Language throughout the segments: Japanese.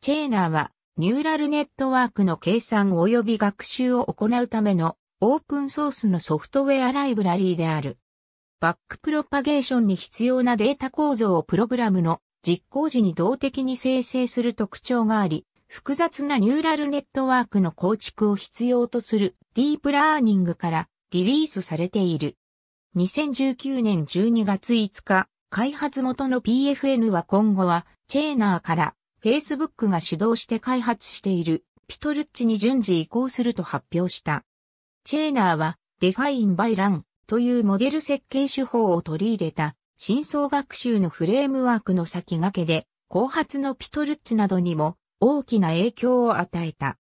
チェーナーは、ニューラルネットワークの計算及び学習を行うためのオープンソースのソフトウェアライブラリーである。バックプロパゲーションに必要なデータ構造をプログラムの実行時に動的に生成する特徴があり、複雑なニューラルネットワークの構築を必要とするディープラーニングからリリースされている。2019年12月5日、開発元の PFN は今後はチェーナーから Facebook が主導して開発しているピトルッチに順次移行すると発表した。チェーナーは Define by Run というモデル設計手法を取り入れた深層学習のフレームワークの先駆けで後発のピトルッチなどにも大きな影響を与えた。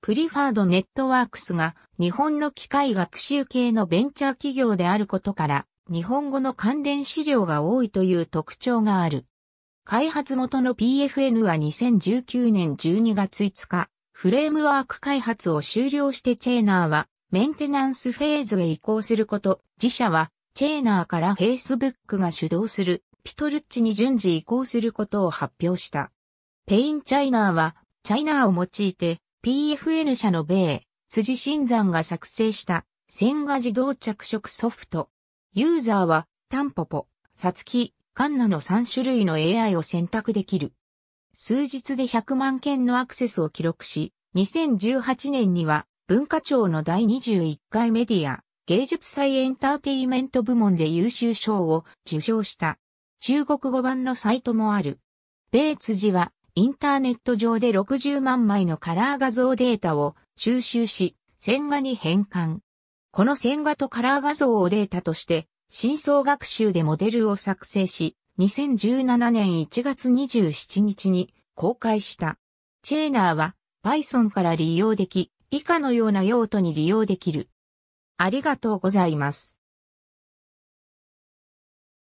プリファードネットワークスが日本の機械学習系のベンチャー企業であることから日本語の関連資料が多いという特徴がある。開発元の PFN は2019年12月5日、フレームワーク開発を終了してチェーナーはメンテナンスフェーズへ移行すること、自社はチェーナーから Facebook が主導するピトルッチに順次移行することを発表した。ペインチャイナーはチャイナーを用いて PFN 社の米、辻新山が作成した線画自動着色ソフト。ユーザーはタンポポ、サツキ、カンナの3種類の AI を選択できる。数日で100万件のアクセスを記録し、2018年には文化庁の第21回メディア芸術祭エンターテイメント部門で優秀賞を受賞した。中国語版のサイトもある。米辻はインターネット上で60万枚のカラー画像データを収集し、線画に変換。この線画とカラー画像をデータとして真相学習でモデルを作成し、2017年1月27日に公開した。チェーナーは Python から利用でき、以下のような用途に利用できる。ありがとうございます。